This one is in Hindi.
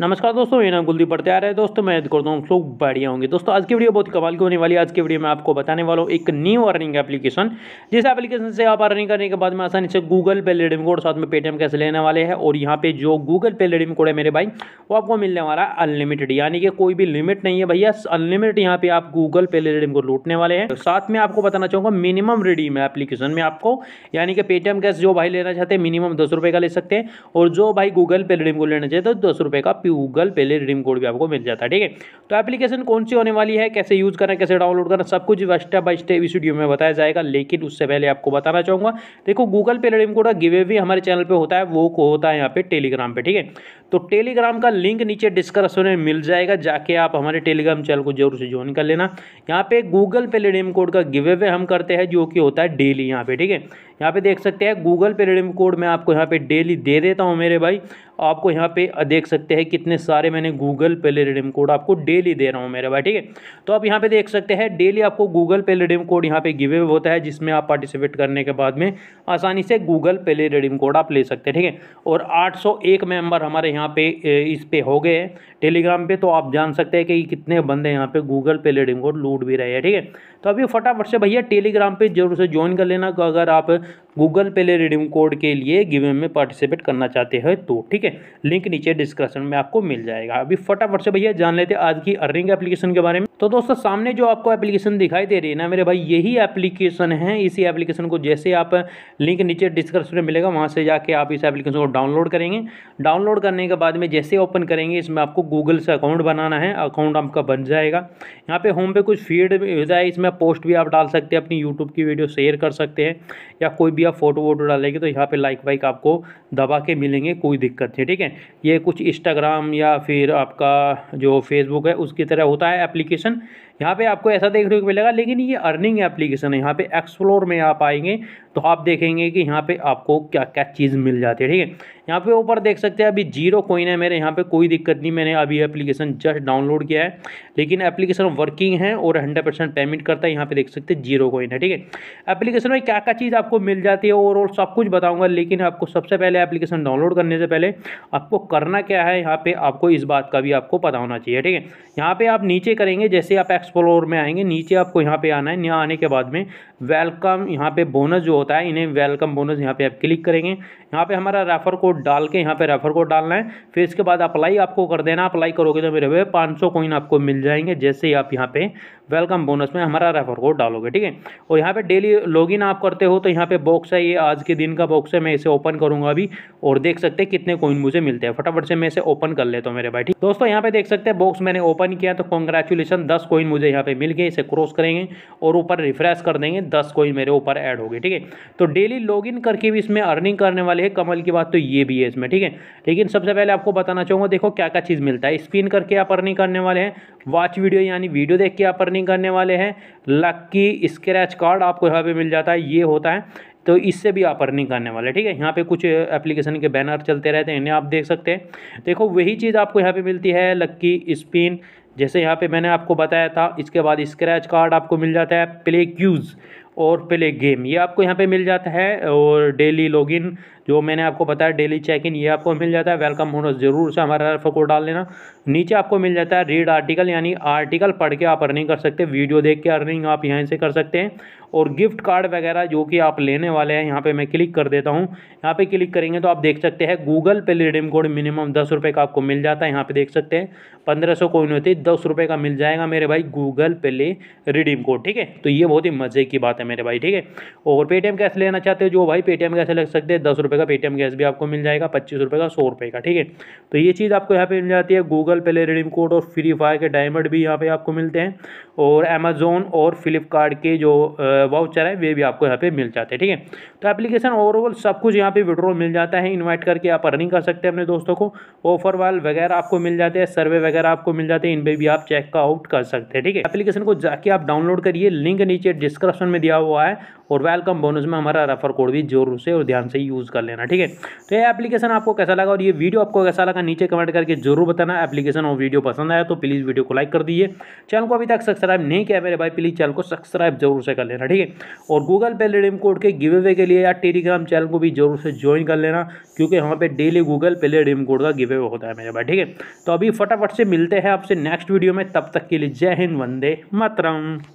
नमस्कार दोस्तों मेरा नाम कुलदीप रहे हैं दोस्तों मैं करता हूँ लोग बढ़िया होंगे दोस्तों आज की वीडियो बहुत कमाल की होने वाली है आज की वीडियो में आपको बताने वाला हूँ एक न्यू अर्निंग एप्लीकेशन जिस एप्लीकेशन से आप अर्निंग करने के बाद में आसानी से गूगल पे रेडीम कोड साथ में पेटीएम कैसे लेने वाले हैं और यहाँ पे जो गूगल पे रेडीम कोड है मेरे भाई वो आपको मिलने वाला है अनलिमिटेड यानी कि कोई भी लिमिट नहीं है भैया अनलिमिटेड यहाँ पे आप गूगल पे रेडीम को लूटने वाले हैं साथ में आपको बताना चाहूँगा मिनिमम रिडीम है एप्लीकेशन में आपको यानी कि पेटीएम कैश जो भाई लेना चाहते हैं मिनिमम दस का ले सकते हैं और जो भाई गूगल पे रेडीम को लेना चाहते हैं तो दस का आपकी गूगल पहले रिडीम कोड भी आपको मिल जाता है ठीक है तो एप्लीकेशन कौन सी होने वाली है कैसे यूज़ करना कैसे डाउनलोड करना सब कुछ स्टेप बाई स्टेप इस वीडियो में बताया जाएगा लेकिन उससे पहले आपको बताना चाहूँगा देखो गूगल पे रिडीम कोड का गिवे भी हमारे चैनल पर होता है वो होता है यहाँ पर टेलीग्राम पर ठीक है तो टेलीग्राम का लिंक नीचे डिस्क्रिप्शन में मिल जाएगा जाके आप हमारे टेलीग्राम चैनल को जरूर से ज्वाइन कर लेना यहाँ पे गूगल पे रिडीम कोड का गिवे हम करते हैं जो कि होता है डेली यहाँ पे ठीक है यहाँ पे देख सकते हैं गूगल पे रिडीम कोड मैं आपको यहाँ पे डेली दे देता हूँ मेरे भाई आपको यहाँ पे देख सकते हैं कितने सारे मैंने गूगल पे रिडीम कोड आपको डेली दे रहा हूँ मेरे भाई ठीक है तो आप यहाँ पे देख सकते हैं डेली आपको गूगल पे रिडीम कोड यहाँ पे गिवे होता है जिसमें आप पार्टिसिपेट करने के बाद में आसानी से गूगल पे रिडीम कोड आप ले सकते हैं ठीक है और आठ मेंबर हमारे यहाँ पे इस पर हो गए हैं टेलीग्राम पर तो आप जान सकते हैं कि कितने बंदे यहाँ पे गूगल पे रिडीम कोड लूट भी रहे हैं ठीक है तो अभी फटाफट से भैया टेलीग्राम पर जरूर से ज्वाइन कर लेना अगर आप गूगल पे ले रिडीम कोड के लिए गिवे में पार्टिसिपेट करना चाहते हैं तो ठीक है लिंक नीचे डिस्क्रिप्शन में आपको मिल जाएगा अभी फटाफट से भैया जान लेते आज की अर्निंग एप्लीकेशन के बारे में तो दोस्तों सामने जो आपको एप्लीकेशन दिखाई दे रही है ना मेरे भाई यही एप्लीकेशन है इसी एप्लीकेशन को जैसे आप लिंक नीचे डिस्क्रिप्शन में मिलेगा वहाँ से जाके आप इस एप्लीकेशन को डाउनलोड करेंगे डाउनलोड करने के बाद में जैसे ओपन करेंगे इसमें आपको गूगल से अकाउंट बनाना है अकाउंट आपका बन जाएगा यहाँ पे होम पे कुछ फीड हो जाए इसमें पोस्ट भी आप डाल सकते हैं अपनी यूट्यूब की वीडियो शेयर कर सकते हैं या आप कोई भी आप फोटो वोटो डालेंगे तो यहाँ पे लाइक वाइक आपको दबा के मिलेंगे कोई दिक्कत नहीं ठीक है ये कुछ इंस्टाग्राम या फिर आपका जो फेसबुक है उसकी तरह होता है एप्लीकेशन यहाँ पे आपको ऐसा देखने को मिलेगा लेकिन ये अर्निंग एप्लीकेशन है यहाँ पे एक्सप्लोर में आप आएंगे तो आप देखेंगे कि यहाँ पे आपको क्या क्या चीज़ मिल जाती है ठीक है यहाँ पे ऊपर देख सकते हैं अभी जीरो कोइन है मेरे यहाँ पे कोई दिक्कत नहीं मैंने अभी एप्लीकेशन जस्ट डाउनलोड किया है लेकिन एप्लीकेशन वर्किंग है और हंड्रेड परसेंट पेमेंट करता है यहाँ पर देख सकते हैं जीरो कोइन है ठीक है एप्लीकेशन में क्या क्या चीज़ आपको मिल जाती है और, और सब कुछ बताऊँगा लेकिन आपको सबसे पहले एप्लीकेशन डाउनलोड करने से पहले आपको करना क्या है यहाँ पर आपको इस बात का भी आपको पता होना चाहिए ठीक है यहाँ पर आप नीचे करेंगे जैसे आप एक्सप्लोर में आएंगे नीचे आपको यहाँ पे आना है यहाँ आने के बाद में वेलकम यहाँ पे बोनस जो होता है इन्हें वेलकम बोनस यहाँ पे आप क्लिक करेंगे यहाँ पे हमारा रेफर कोड डाल के यहाँ पे रेफर कोड डालना है फिर इसके बाद अप्लाई आपको कर देना अप्लाई करोगे तो मेरे भाई पाँच सौ आपको मिल जाएंगे जैसे ही आप यहाँ पे वेलकम बोनस में हमारा रेफर कोड डालोगे ठीक है और यहाँ पे डेली लॉग आप करते हो तो यहाँ पे बॉक्स है ये आज के दिन का बॉक्स है मैं इसे ओपन करूँगा अभी और देख सकते हैं कितने कोइन मुझे मिलते हैं फटाफट से मैं इसे ओपन कर लेता हूँ मेरे भाई ठीक दोस्तों यहाँ पे देख सकते हैं बॉक्स मैंने ओपन किया तो कॉन्ग्रेचुलेसन दस कोइन मुझे यहाँ पे मिल गए इसे क्रॉस करेंगे और ऊपर रिफ्रेश कर देंगे दस कोइन मेरे ऊपर ऐड हो गए ठीक है तो डेली लॉगिन करके भी इसमें अर्निंग करने वाले हैं कमल की बात तो ये भी है इसमें ठीक है लेकिन सबसे पहले आपको बताना चाहूँगा देखो क्या क्या चीज़ मिलता है स्पिन करके आप अर्निंग करने वाले हैं वॉच वीडियो यानी वीडियो देख के आप अर्निंग करने वाले हैं लक्की स्क्रैच कार्ड आपको यहाँ पर मिल जाता है ये होता है तो इससे भी आप अर्निंग करने वाले ठीक है यहाँ पे कुछ एप्लीकेशन के बैनर चलते रहते हैं इन्हें आप देख सकते हैं देखो वही चीज़ आपको यहाँ पे मिलती है लक्की स्पिन जैसे यहाँ पे मैंने आपको बताया था इसके बाद स्क्रैच कार्ड आपको मिल जाता है प्ले क्यूज़ और प्ले गेम ये आपको यहाँ पे मिल जाता है और डेली लॉगिन जो मैंने आपको बताया डेली चेक इन ये आपको मिल जाता है वेलकम बोनस ज़रूर से हमारा रेफर कोड डाल लेना नीचे आपको मिल जाता है रीड आर्टिकल यानी आर्टिकल पढ़ के आप अर्निंग कर सकते हैं वीडियो देख के अर्निंग आप यहाँ से कर सकते हैं और गिफ्ट कार्ड वगैरह जो कि आप लेने वाले हैं यहाँ पे मैं क्लिक कर देता हूँ यहाँ पे क्लिक करेंगे तो आप देख सकते हैं Google pay redeem code minimum दस रुपये का आपको मिल जाता है यहाँ पे देख सकते हैं पंद्रह सौ कोई होती दस रुपये का मिल जाएगा मेरे भाई गूगल पे ले रिडीम कोड ठीक है तो ये बहुत ही मज़े की बात है मेरे भाई ठीक है और पेटीएम कैसे लेना चाहते हो जो भाई पेटीएम कैसे लग सकते हैं दस रुपये का पेटीएम कैश भी आपको मिल जाएगा पच्चीस रुपये का सौ रुपये का ठीक है तो ये चीज़ आपको यहाँ पे मिल जाती है गूगल पे रिडीम कोड और फ्री फायर के डायमंड भी यहाँ पे आपको मिलते हैं और अमेजोन और फ्लिपकार्ट के जो वाउचर है वे भी आपको यहाँ पे मिल जाते हैं ठीक है थीके? तो एप्लीकेशन ओवरऑल सब कुछ यहाँ पे विड्रॉ मिल जाता है इन्वाइट करके आप अर्निंग कर सकते हैं अपने दोस्तों को ऑफर वाल वगैरह आपको मिल जाते हैं सर्वे वगैरह आपको मिल जाते हैं इन पर भी आप चेक आउट कर सकते हैं ठीक है एप्लीकेशन को जाके आप डाउनलोड करिए लिंक नीचे डिस्क्रिप्शन में दिया हुआ है और वेलकम बोनस में हमारा रेफर कोड भी जोर से और ध्यान से यूज़ कर लेना ठीक है तो ये एप्लीकेशन आपको कैसा लगा और ये वीडियो आपको कैसा लगा नीचे कमेंट करके जरूर बताना एप्लीकेशन और वीडियो पसंद आया तो प्लीज़ वीडियो को लाइक कर दीजिए चैनल को अभी तक सब्सक्राइब नहीं किया मेरे भाई प्लीज़ चैनल को सब्सक्राइब जरूर से कर लेना ठीक है और गूगल पे रिडीम कोड के गिव अवे के लिए या टेलीग्राम चैनल को भी जरूर से ज्वाइन कर लेना क्योंकि वहाँ पर daily Google pay redeem code का गिव अवे होता है मेरे भाई ठीक है तो अभी फटाफट से मिलते हैं आपसे नेक्स्ट वीडियो में तब तक के लिए जय हिंद वंदे मातरम